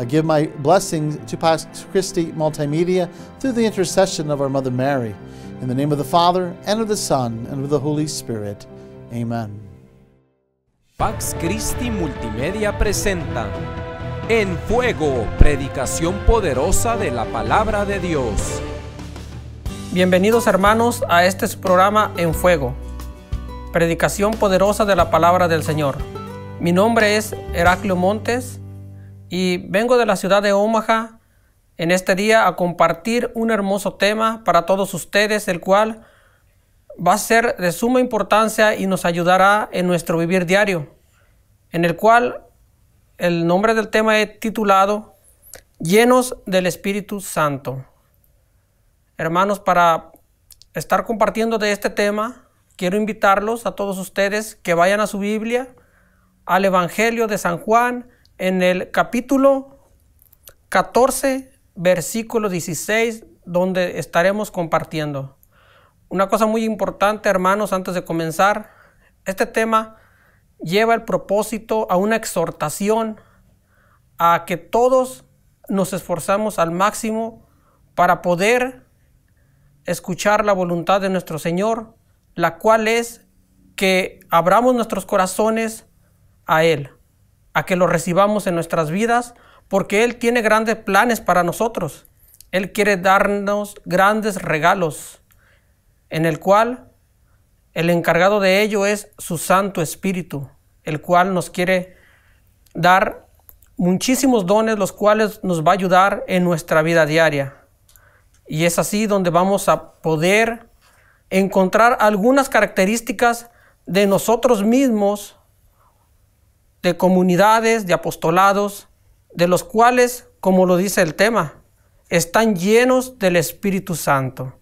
I give my blessings to Pax Christi Multimedia through the intercession of our Mother Mary. In the name of the Father, and of the Son, and of the Holy Spirit. Amen. Pax Christi Multimedia presenta En Fuego, predicación poderosa de la palabra de Dios. Bienvenidos hermanos a este programa En Fuego, predicación poderosa de la palabra del Señor. Mi nombre es Heraclio Montes y vengo de la ciudad de Omaha en este día a compartir un hermoso tema para todos ustedes, el cual va a ser de suma importancia y nos ayudará en nuestro vivir diario, en el cual el nombre del tema es titulado Llenos del Espíritu Santo. Hermanos, para estar compartiendo de este tema, quiero invitarlos a todos ustedes que vayan a su Biblia, al Evangelio de San Juan, en el capítulo 14, versículo 16, donde estaremos compartiendo. Una cosa muy importante, hermanos, antes de comenzar, este tema lleva el propósito a una exhortación a que todos nos esforzamos al máximo para poder escuchar la voluntad de nuestro Señor, la cual es que abramos nuestros corazones a Él a que lo recibamos en nuestras vidas, porque Él tiene grandes planes para nosotros. Él quiere darnos grandes regalos, en el cual el encargado de ello es su Santo Espíritu, el cual nos quiere dar muchísimos dones, los cuales nos va a ayudar en nuestra vida diaria. Y es así donde vamos a poder encontrar algunas características de nosotros mismos de comunidades, de apostolados, de los cuales, como lo dice el tema, están llenos del Espíritu Santo.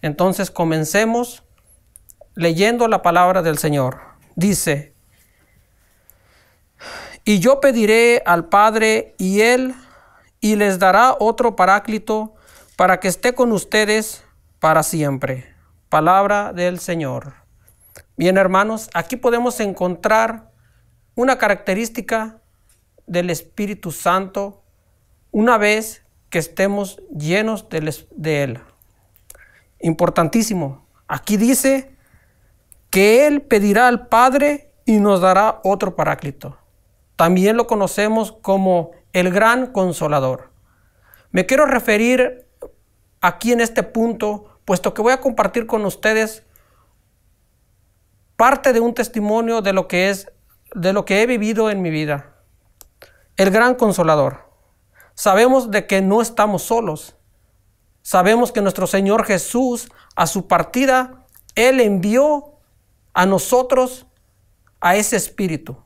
Entonces comencemos leyendo la palabra del Señor. Dice, y yo pediré al Padre y Él, y les dará otro paráclito para que esté con ustedes para siempre. Palabra del Señor. Bien hermanos, aquí podemos encontrar una característica del Espíritu Santo una vez que estemos llenos de Él. Importantísimo. Aquí dice que Él pedirá al Padre y nos dará otro paráclito. También lo conocemos como el gran consolador. Me quiero referir aquí en este punto, puesto que voy a compartir con ustedes parte de un testimonio de lo que es de lo que he vivido en mi vida. El gran consolador. Sabemos de que no estamos solos. Sabemos que nuestro Señor Jesús, a su partida, Él envió a nosotros a ese espíritu.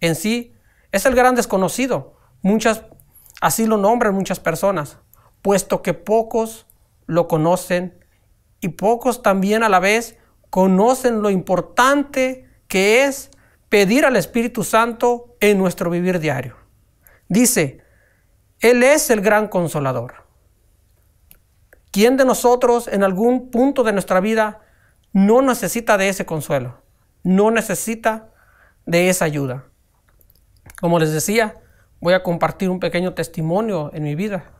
En sí, es el gran desconocido. Muchas, así lo nombran muchas personas, puesto que pocos lo conocen y pocos también a la vez conocen lo importante que es pedir al Espíritu Santo en nuestro vivir diario. Dice, Él es el gran consolador. ¿Quién de nosotros en algún punto de nuestra vida no necesita de ese consuelo? No necesita de esa ayuda. Como les decía, voy a compartir un pequeño testimonio en mi vida.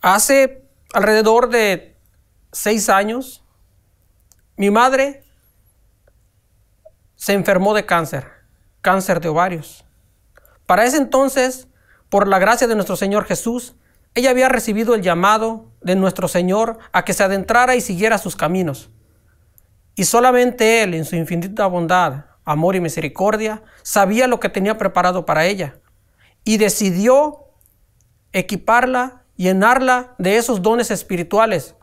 Hace alrededor de seis años, mi madre se enfermó de cáncer, cáncer de ovarios. Para ese entonces, por la gracia de nuestro Señor Jesús, ella había recibido el llamado de nuestro Señor a que se adentrara y siguiera sus caminos. Y solamente Él, en su infinita bondad, amor y misericordia, sabía lo que tenía preparado para ella y decidió equiparla, llenarla de esos dones espirituales,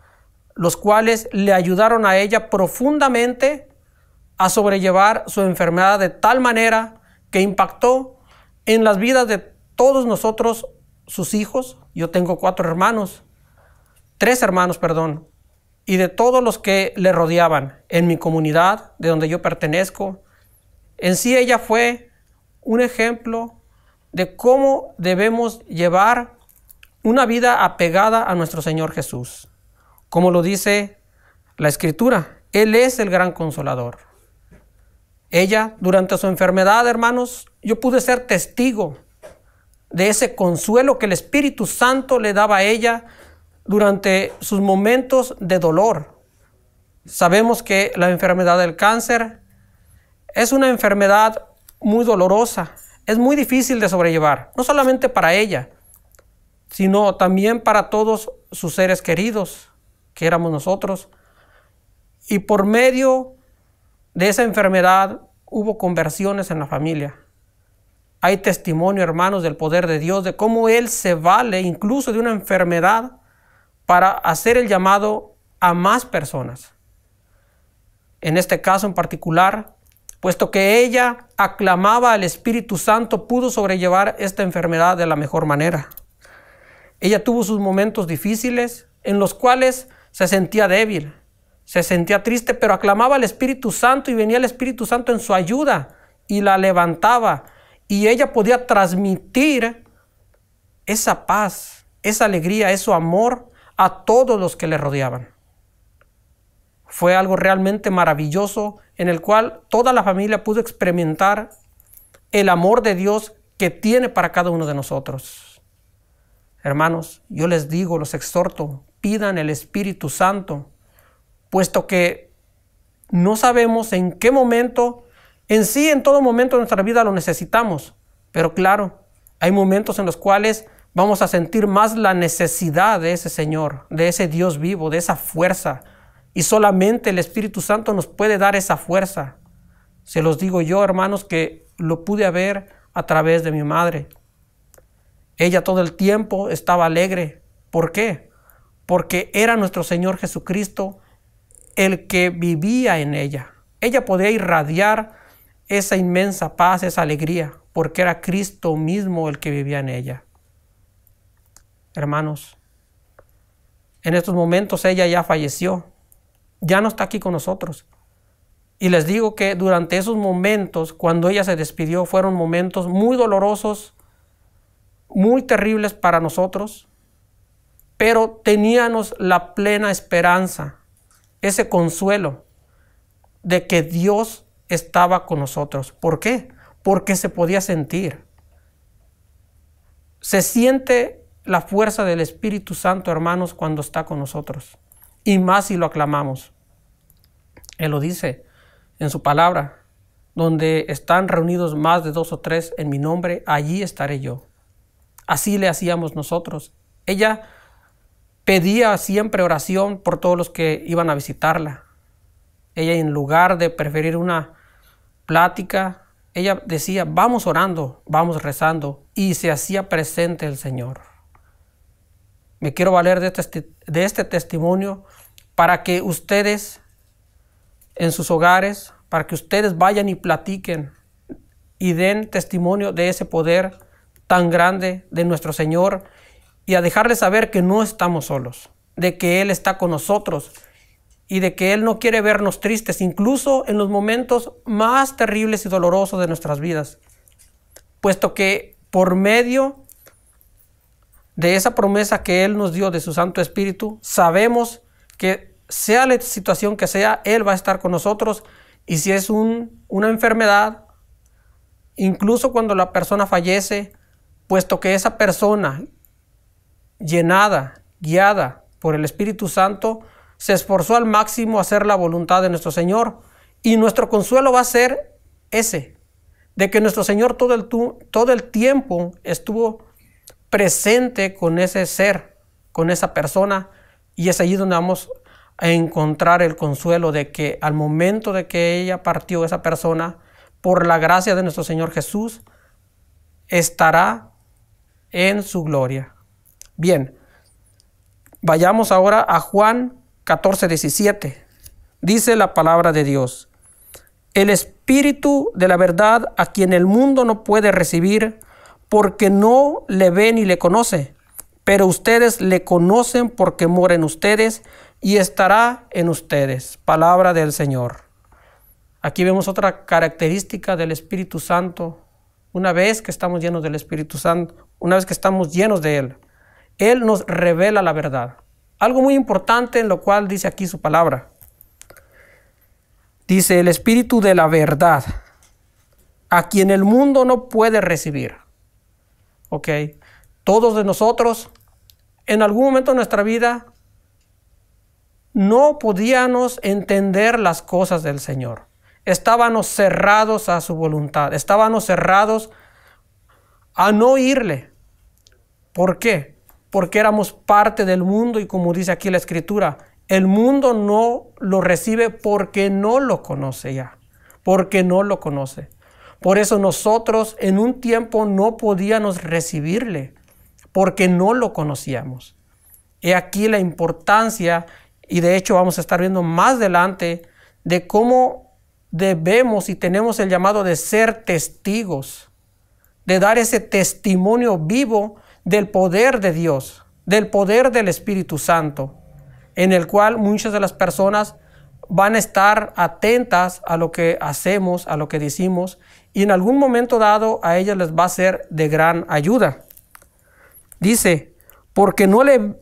los cuales le ayudaron a ella profundamente a sobrellevar su enfermedad de tal manera que impactó en las vidas de todos nosotros, sus hijos. Yo tengo cuatro hermanos, tres hermanos, perdón, y de todos los que le rodeaban en mi comunidad, de donde yo pertenezco. En sí ella fue un ejemplo de cómo debemos llevar una vida apegada a nuestro Señor Jesús. Como lo dice la Escritura, Él es el gran consolador. Ella, durante su enfermedad, hermanos, yo pude ser testigo de ese consuelo que el Espíritu Santo le daba a ella durante sus momentos de dolor. Sabemos que la enfermedad del cáncer es una enfermedad muy dolorosa, es muy difícil de sobrellevar, no solamente para ella, sino también para todos sus seres queridos, que éramos nosotros. Y por medio de esa enfermedad hubo conversiones en la familia. Hay testimonio, hermanos, del poder de Dios, de cómo Él se vale incluso de una enfermedad para hacer el llamado a más personas. En este caso en particular, puesto que ella aclamaba al Espíritu Santo, pudo sobrellevar esta enfermedad de la mejor manera. Ella tuvo sus momentos difíciles en los cuales se sentía débil, se sentía triste, pero aclamaba al Espíritu Santo y venía el Espíritu Santo en su ayuda y la levantaba. Y ella podía transmitir esa paz, esa alegría, ese amor a todos los que le rodeaban. Fue algo realmente maravilloso en el cual toda la familia pudo experimentar el amor de Dios que tiene para cada uno de nosotros. Hermanos, yo les digo, los exhorto, pidan el Espíritu Santo puesto que no sabemos en qué momento, en sí, en todo momento de nuestra vida lo necesitamos. Pero claro, hay momentos en los cuales vamos a sentir más la necesidad de ese Señor, de ese Dios vivo, de esa fuerza. Y solamente el Espíritu Santo nos puede dar esa fuerza. Se los digo yo, hermanos, que lo pude ver a través de mi madre. Ella todo el tiempo estaba alegre. ¿Por qué? Porque era nuestro Señor Jesucristo el que vivía en ella. Ella podía irradiar esa inmensa paz, esa alegría, porque era Cristo mismo el que vivía en ella. Hermanos, en estos momentos ella ya falleció, ya no está aquí con nosotros. Y les digo que durante esos momentos, cuando ella se despidió, fueron momentos muy dolorosos, muy terribles para nosotros, pero teníamos la plena esperanza ese consuelo de que Dios estaba con nosotros. ¿Por qué? Porque se podía sentir. Se siente la fuerza del Espíritu Santo, hermanos, cuando está con nosotros. Y más si lo aclamamos. Él lo dice en su palabra, donde están reunidos más de dos o tres en mi nombre, allí estaré yo. Así le hacíamos nosotros. Ella pedía siempre oración por todos los que iban a visitarla. Ella en lugar de preferir una plática, ella decía, vamos orando, vamos rezando, y se hacía presente el Señor. Me quiero valer de este, este testimonio para que ustedes en sus hogares, para que ustedes vayan y platiquen y den testimonio de ese poder tan grande de nuestro Señor y a dejarle saber que no estamos solos, de que Él está con nosotros y de que Él no quiere vernos tristes, incluso en los momentos más terribles y dolorosos de nuestras vidas, puesto que por medio de esa promesa que Él nos dio de su Santo Espíritu, sabemos que sea la situación que sea, Él va a estar con nosotros y si es una enfermedad, incluso cuando la persona fallece, puesto que esa persona llenada, guiada por el Espíritu Santo, se esforzó al máximo a hacer la voluntad de nuestro Señor. Y nuestro consuelo va a ser ese, de que nuestro Señor todo el, todo el tiempo estuvo presente con ese ser, con esa persona, y es allí donde vamos a encontrar el consuelo de que al momento de que ella partió, esa persona, por la gracia de nuestro Señor Jesús, estará en su gloria. Bien, vayamos ahora a Juan 14, 17. Dice la palabra de Dios. El Espíritu de la verdad a quien el mundo no puede recibir porque no le ve ni le conoce, pero ustedes le conocen porque mora en ustedes y estará en ustedes. Palabra del Señor. Aquí vemos otra característica del Espíritu Santo. Una vez que estamos llenos del Espíritu Santo, una vez que estamos llenos de Él. Él nos revela la verdad. Algo muy importante en lo cual dice aquí su palabra. Dice el Espíritu de la verdad, a quien el mundo no puede recibir. ¿Ok? Todos de nosotros, en algún momento de nuestra vida, no podíamos entender las cosas del Señor. Estábamos cerrados a su voluntad, estábamos cerrados a no irle. ¿Por qué? porque éramos parte del mundo y como dice aquí la escritura, el mundo no lo recibe porque no lo conoce ya, porque no lo conoce. Por eso nosotros en un tiempo no podíamos recibirle, porque no lo conocíamos. He aquí la importancia, y de hecho vamos a estar viendo más adelante, de cómo debemos y tenemos el llamado de ser testigos, de dar ese testimonio vivo del poder de Dios, del poder del Espíritu Santo, en el cual muchas de las personas van a estar atentas a lo que hacemos, a lo que decimos, y en algún momento dado a ellas les va a ser de gran ayuda. Dice, porque no le,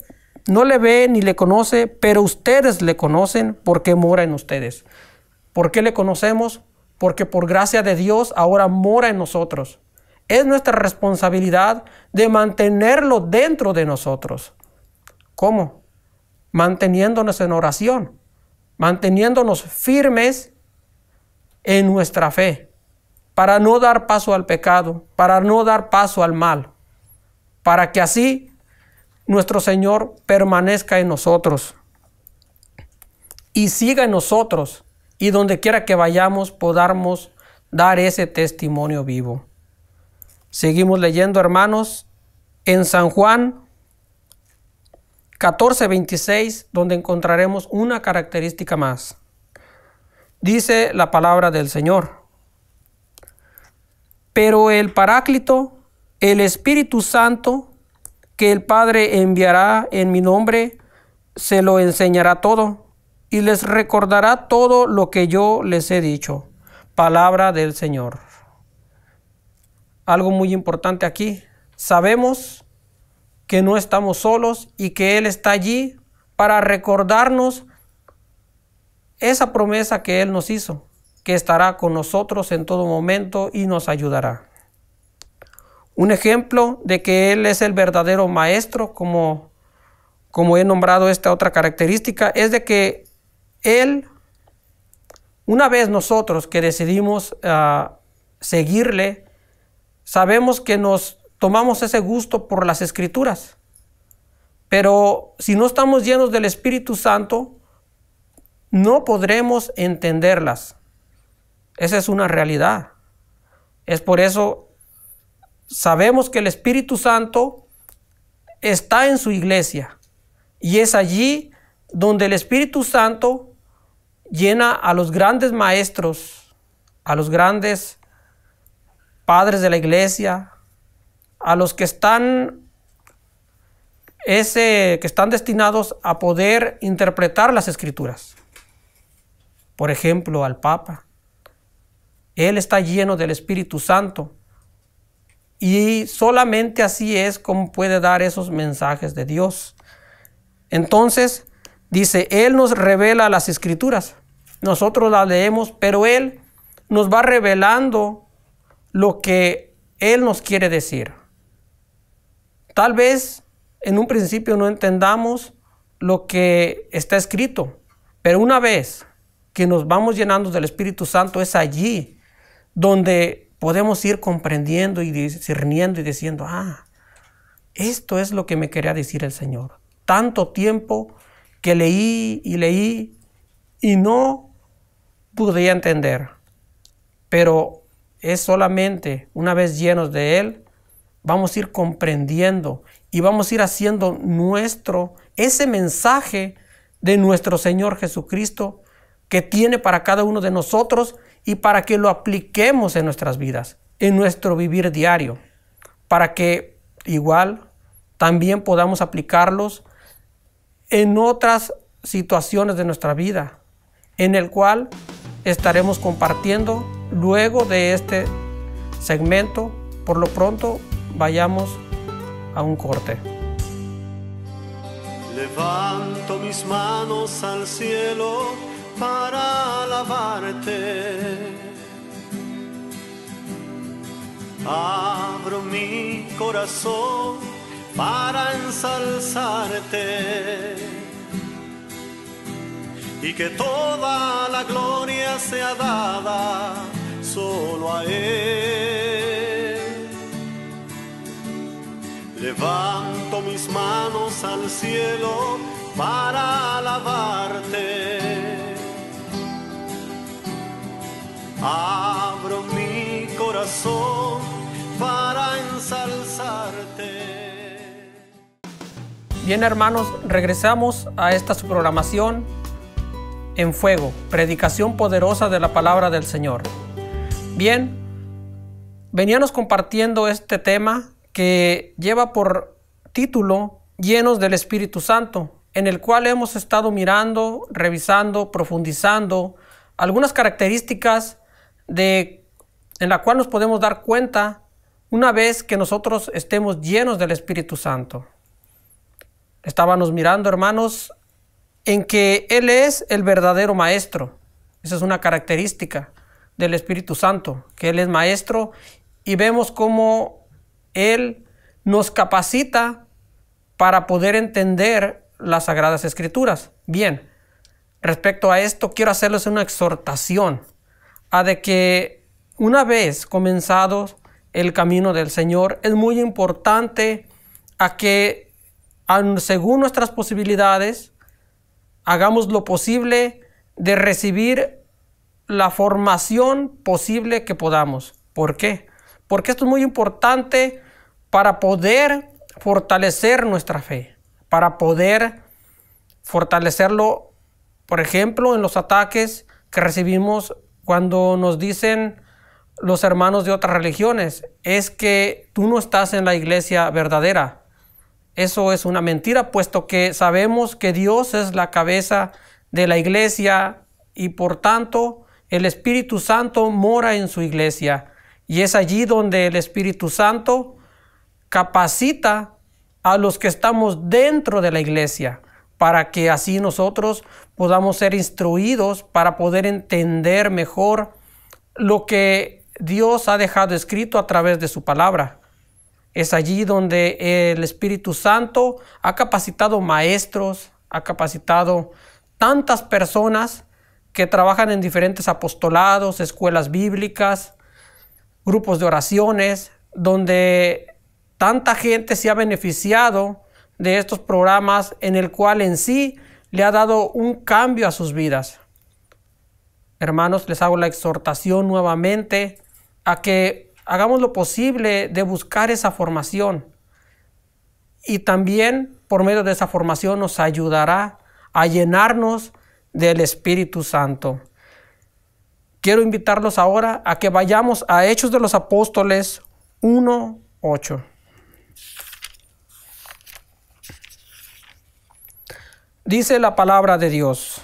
no le ve ni le conoce, pero ustedes le conocen porque mora en ustedes. ¿Por qué le conocemos? Porque por gracia de Dios ahora mora en nosotros es nuestra responsabilidad de mantenerlo dentro de nosotros. ¿Cómo? Manteniéndonos en oración, manteniéndonos firmes en nuestra fe, para no dar paso al pecado, para no dar paso al mal, para que así nuestro Señor permanezca en nosotros y siga en nosotros y donde quiera que vayamos podamos dar ese testimonio vivo. Seguimos leyendo, hermanos, en San Juan 14:26, donde encontraremos una característica más. Dice la palabra del Señor. Pero el Paráclito, el Espíritu Santo, que el Padre enviará en mi nombre, se lo enseñará todo y les recordará todo lo que yo les he dicho. Palabra del Señor algo muy importante aquí. Sabemos que no estamos solos y que Él está allí para recordarnos esa promesa que Él nos hizo, que estará con nosotros en todo momento y nos ayudará. Un ejemplo de que Él es el verdadero maestro, como, como he nombrado esta otra característica, es de que Él, una vez nosotros que decidimos ah, seguirle, sabemos que nos tomamos ese gusto por las escrituras. Pero si no estamos llenos del Espíritu Santo, no podremos entenderlas. Esa es una realidad. Es por eso sabemos que el Espíritu Santo está en su iglesia y es allí donde el Espíritu Santo llena a los grandes maestros, a los grandes padres de la iglesia, a los que están ese, que están destinados a poder interpretar las escrituras. Por ejemplo, al Papa. Él está lleno del Espíritu Santo y solamente así es como puede dar esos mensajes de Dios. Entonces, dice, Él nos revela las escrituras. Nosotros las leemos, pero Él nos va revelando lo que Él nos quiere decir. Tal vez en un principio no entendamos lo que está escrito, pero una vez que nos vamos llenando del Espíritu Santo es allí donde podemos ir comprendiendo y discerniendo y diciendo, ah, esto es lo que me quería decir el Señor. Tanto tiempo que leí y leí y no podía entender, pero es solamente una vez llenos de Él, vamos a ir comprendiendo y vamos a ir haciendo nuestro ese mensaje de nuestro Señor Jesucristo que tiene para cada uno de nosotros y para que lo apliquemos en nuestras vidas, en nuestro vivir diario, para que igual también podamos aplicarlos en otras situaciones de nuestra vida, en el cual estaremos compartiendo luego de este segmento. Por lo pronto, vayamos a un corte. Levanto mis manos al cielo para alabarte. Abro mi corazón para ensalzarte. Y que toda la gloria sea dada solo a Él. Levanto mis manos al cielo para alabarte. Abro mi corazón para ensalzarte. Bien hermanos, regresamos a esta su programación en fuego, predicación poderosa de la palabra del Señor. Bien, veníamos compartiendo este tema que lleva por título Llenos del Espíritu Santo, en el cual hemos estado mirando, revisando, profundizando algunas características de en la cual nos podemos dar cuenta una vez que nosotros estemos llenos del Espíritu Santo. Estábamos mirando, hermanos, en que Él es el verdadero maestro. Esa es una característica del Espíritu Santo, que Él es maestro, y vemos cómo Él nos capacita para poder entender las Sagradas Escrituras. Bien, respecto a esto, quiero hacerles una exhortación a de que una vez comenzados el camino del Señor, es muy importante a que según nuestras posibilidades, hagamos lo posible de recibir la formación posible que podamos. ¿Por qué? Porque esto es muy importante para poder fortalecer nuestra fe, para poder fortalecerlo, por ejemplo, en los ataques que recibimos cuando nos dicen los hermanos de otras religiones, es que tú no estás en la iglesia verdadera. Eso es una mentira, puesto que sabemos que Dios es la cabeza de la iglesia y por tanto el Espíritu Santo mora en su iglesia y es allí donde el Espíritu Santo capacita a los que estamos dentro de la iglesia para que así nosotros podamos ser instruidos para poder entender mejor lo que Dios ha dejado escrito a través de su palabra. Es allí donde el Espíritu Santo ha capacitado maestros, ha capacitado tantas personas que trabajan en diferentes apostolados, escuelas bíblicas, grupos de oraciones, donde tanta gente se ha beneficiado de estos programas en el cual en sí le ha dado un cambio a sus vidas. Hermanos, les hago la exhortación nuevamente a que hagamos lo posible de buscar esa formación y también por medio de esa formación nos ayudará a llenarnos del Espíritu Santo. Quiero invitarlos ahora a que vayamos a Hechos de los Apóstoles 1.8. Dice la palabra de Dios.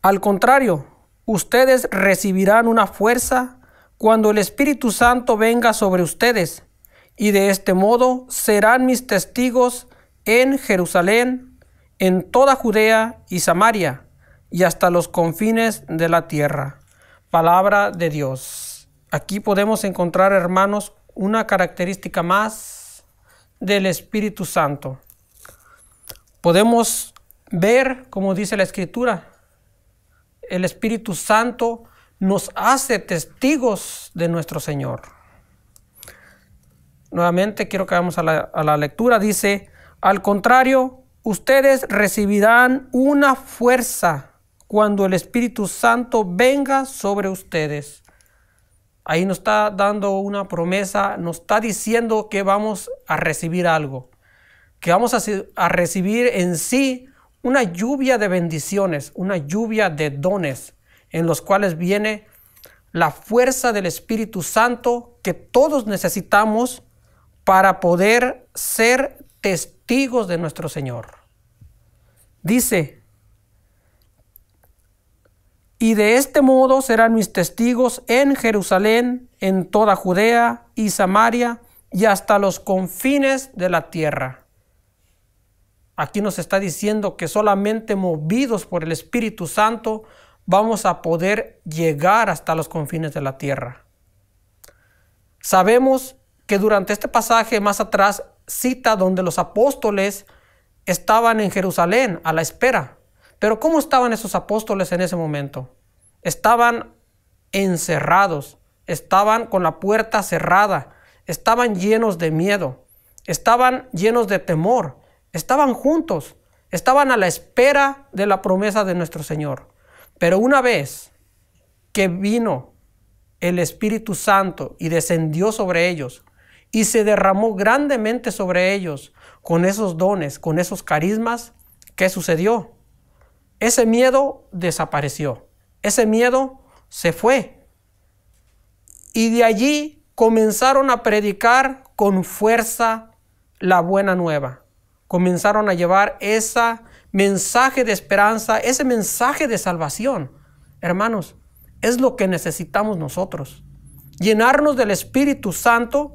Al contrario, ustedes recibirán una fuerza cuando el Espíritu Santo venga sobre ustedes, y de este modo serán mis testigos en Jerusalén, en toda Judea y Samaria y hasta los confines de la tierra. Palabra de Dios. Aquí podemos encontrar, hermanos, una característica más del Espíritu Santo. Podemos ver, como dice la Escritura, el Espíritu Santo nos hace testigos de nuestro Señor. Nuevamente quiero que vayamos a la, a la lectura. Dice, al contrario, ustedes recibirán una fuerza cuando el Espíritu Santo venga sobre ustedes. Ahí nos está dando una promesa, nos está diciendo que vamos a recibir algo, que vamos a, recibir en sí una lluvia de bendiciones, una lluvia de dones, en los cuales viene la fuerza del Espíritu Santo que todos necesitamos para poder ser testigos de nuestro Señor. Dice, y de este modo serán mis testigos en Jerusalén, en toda Judea y Samaria y hasta los confines de la tierra. Aquí nos está diciendo que solamente movidos por el Espíritu Santo vamos a poder llegar hasta los confines de la tierra. Sabemos que durante este pasaje más atrás cita donde los apóstoles estaban en Jerusalén a la espera. Pero ¿cómo estaban esos apóstoles en ese momento? Estaban encerrados, estaban con la puerta cerrada, estaban llenos de miedo, estaban llenos de temor, estaban juntos, estaban a la espera de la promesa de nuestro Señor. Pero una vez que vino el Espíritu Santo y descendió sobre ellos, y se derramó grandemente sobre ellos con esos dones, con esos carismas. ¿Qué sucedió? Ese miedo desapareció, ese miedo se fue. Y de allí comenzaron a predicar con fuerza la buena nueva. Comenzaron a llevar ese mensaje de esperanza, ese mensaje de salvación. Hermanos, es lo que necesitamos nosotros. Llenarnos del Espíritu Santo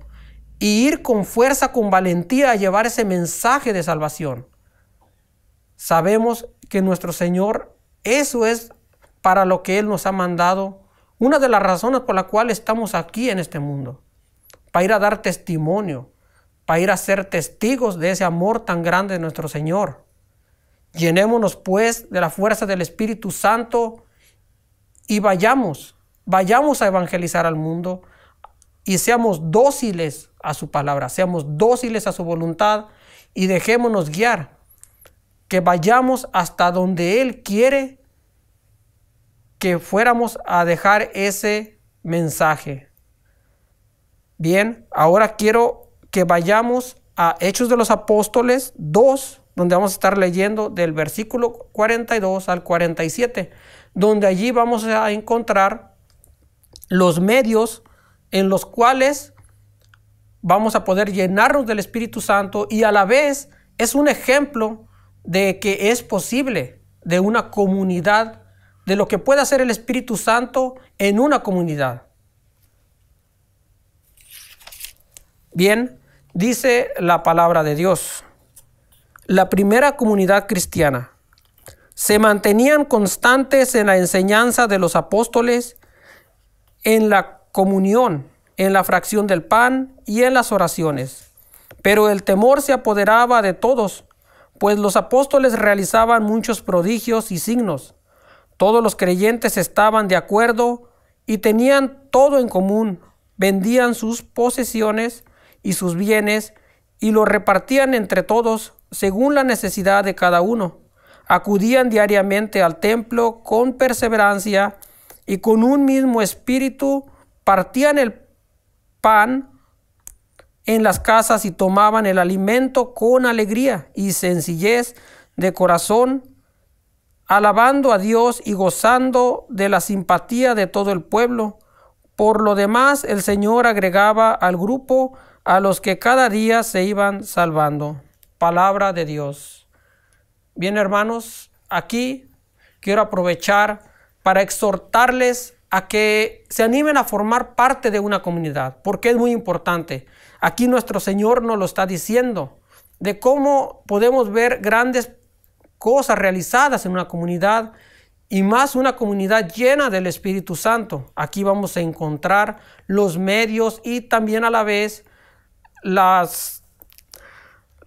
y ir con fuerza, con valentía a llevar ese mensaje de salvación. Sabemos que nuestro Señor, eso es para lo que Él nos ha mandado, una de las razones por la cual estamos aquí en este mundo, para ir a dar testimonio, para ir a ser testigos de ese amor tan grande de nuestro Señor. Llenémonos pues de la fuerza del Espíritu Santo y vayamos, vayamos a evangelizar al mundo, y seamos dóciles a su palabra, seamos dóciles a su voluntad y dejémonos guiar, que vayamos hasta donde Él quiere que fuéramos a dejar ese mensaje. Bien, ahora quiero que vayamos a Hechos de los Apóstoles 2, donde vamos a estar leyendo del versículo 42 al 47, donde allí vamos a encontrar los medios en los cuales vamos a poder llenarnos del Espíritu Santo y a la vez es un ejemplo de que es posible de una comunidad, de lo que puede hacer el Espíritu Santo en una comunidad. Bien, dice la palabra de Dios. La primera comunidad cristiana se mantenían constantes en la enseñanza de los apóstoles, en la comunión, en la fracción del pan y en las oraciones. Pero el temor se apoderaba de todos, pues los apóstoles realizaban muchos prodigios y signos. Todos los creyentes estaban de acuerdo y tenían todo en común. Vendían sus posesiones y sus bienes y los repartían entre todos según la necesidad de cada uno. Acudían diariamente al templo con perseverancia y con un mismo espíritu partían el pan en las casas y tomaban el alimento con alegría y sencillez de corazón, alabando a Dios y gozando de la simpatía de todo el pueblo. Por lo demás, el Señor agregaba al grupo a los que cada día se iban salvando. Palabra de Dios. Bien, hermanos, aquí quiero aprovechar para exhortarles a que se animen a formar parte de una comunidad, porque es muy importante. Aquí nuestro Señor nos lo está diciendo, de cómo podemos ver grandes cosas realizadas en una comunidad y más una comunidad llena del Espíritu Santo. Aquí vamos a encontrar los medios y también a la vez las,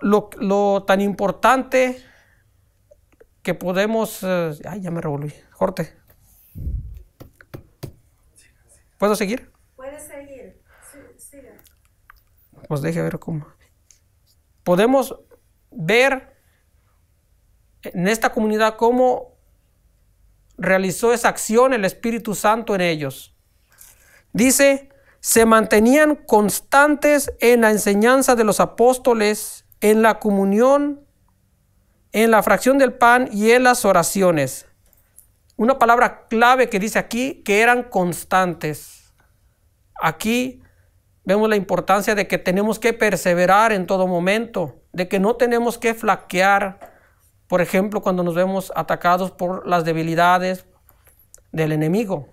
lo, tan importante que podemos... Eh, ay, ya me revolví. Corte. ¿Puedo seguir? Puedes seguir. Sí, pues deje ver cómo. Podemos ver en esta comunidad cómo realizó esa acción el Espíritu Santo en ellos. Dice, se mantenían constantes en la enseñanza de los apóstoles, en la comunión, en la fracción del pan y en las oraciones una palabra clave que dice aquí, que eran constantes. Aquí vemos la importancia de que tenemos que perseverar en todo momento, de que no tenemos que flaquear, por ejemplo, cuando nos vemos atacados por las debilidades del enemigo.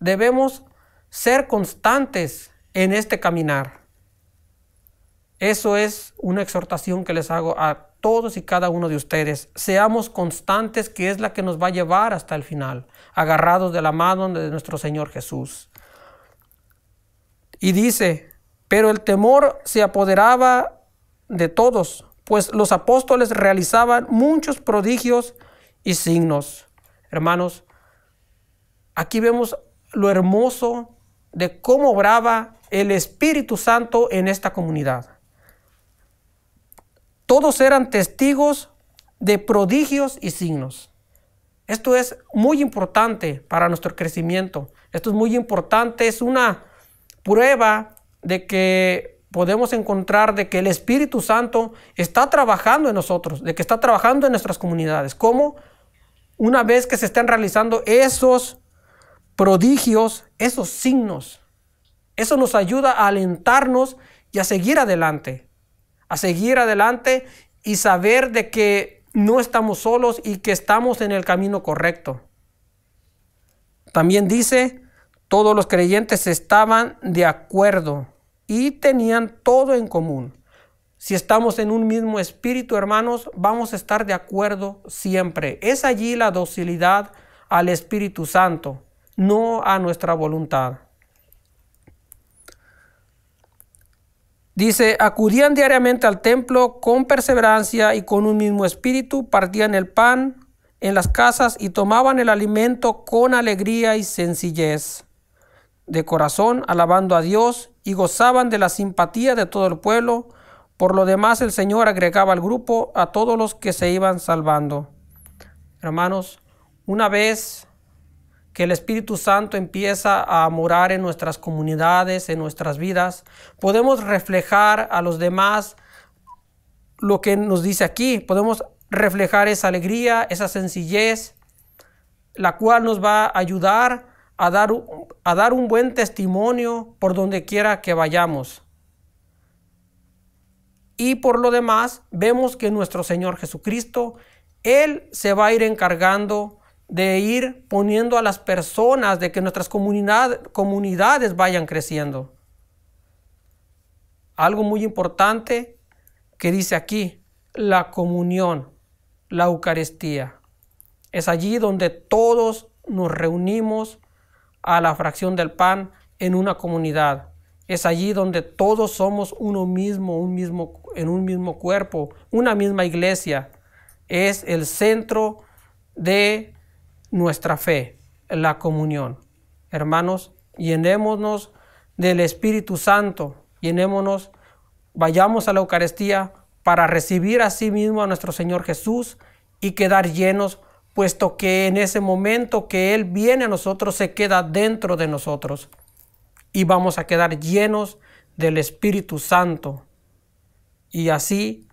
Debemos ser constantes en este caminar. Eso es una exhortación que les hago a todos y cada uno de ustedes. Seamos constantes, que es la que nos va a llevar hasta el final, agarrados de la mano de nuestro Señor Jesús. Y dice, pero el temor se apoderaba de todos, pues los apóstoles realizaban muchos prodigios y signos. Hermanos, aquí vemos lo hermoso de cómo obraba el Espíritu Santo en esta comunidad. Todos eran testigos de prodigios y signos. Esto es muy importante para nuestro crecimiento. Esto es muy importante, es una prueba de que podemos encontrar de que el Espíritu Santo está trabajando en nosotros, de que está trabajando en nuestras comunidades. ¿Cómo? Una vez que se están realizando esos prodigios, esos signos. Eso nos ayuda a alentarnos y a seguir adelante a seguir adelante y saber de que no estamos solos y que estamos en el camino correcto. También dice, todos los creyentes estaban de acuerdo y tenían todo en común. Si estamos en un mismo espíritu, hermanos, vamos a estar de acuerdo siempre. Es allí la docilidad al Espíritu Santo, no a nuestra voluntad. Dice, acudían diariamente al templo con perseverancia y con un mismo espíritu, partían el pan en las casas y tomaban el alimento con alegría y sencillez de corazón, alabando a Dios y gozaban de la simpatía de todo el pueblo. Por lo demás, el Señor agregaba al grupo a todos los que se iban salvando. Hermanos, una vez que el Espíritu Santo empieza a morar en nuestras comunidades, en nuestras vidas, podemos reflejar a los demás lo que nos dice aquí, podemos reflejar esa alegría, esa sencillez, la cual nos va a ayudar a dar, a dar un buen testimonio por donde quiera que vayamos. Y por lo demás, vemos que nuestro Señor Jesucristo, Él se va a ir encargando de ir poniendo a las personas, de que nuestras comunidades vayan creciendo. Algo muy importante que dice aquí, la comunión, la Eucaristía. Es allí donde todos nos reunimos a la fracción del pan en una comunidad. Es allí donde todos somos uno mismo, un mismo en un mismo cuerpo, una misma iglesia. Es el centro de nuestra fe, la comunión. Hermanos, llenémonos del Espíritu Santo, llenémonos, vayamos a la Eucaristía para recibir a sí mismo a nuestro Señor Jesús y quedar llenos, puesto que en ese momento que Él viene a nosotros, se queda dentro de nosotros. Y vamos a quedar llenos del Espíritu Santo. Y así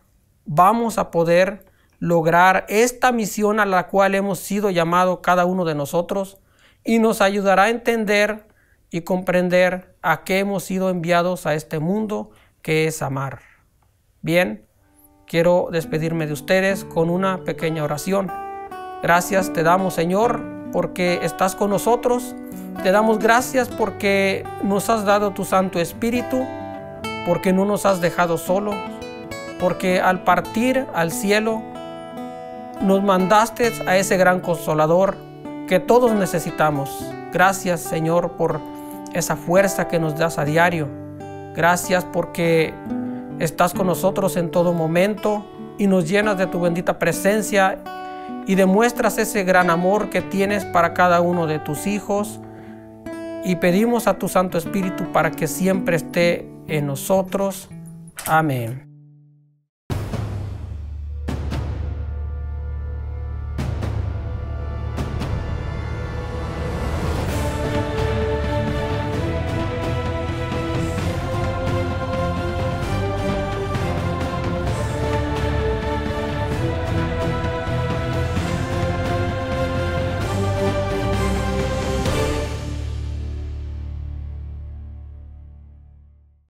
vamos a poder lograr esta misión a la cual hemos sido llamados cada uno de nosotros y nos ayudará a entender y comprender a qué hemos sido enviados a este mundo que es amar. Bien, quiero despedirme de ustedes con una pequeña oración. Gracias te damos Señor porque estás con nosotros. Te damos gracias porque nos has dado tu Santo Espíritu, porque no nos has dejado solos, porque al partir al cielo nos mandaste a ese gran consolador que todos necesitamos. Gracias Señor por esa fuerza que nos das a diario. Gracias porque estás con nosotros en todo momento y nos llenas de tu bendita presencia y demuestras ese gran amor que tienes para cada uno de tus hijos. Y pedimos a tu Santo Espíritu para que siempre esté en nosotros. Amén.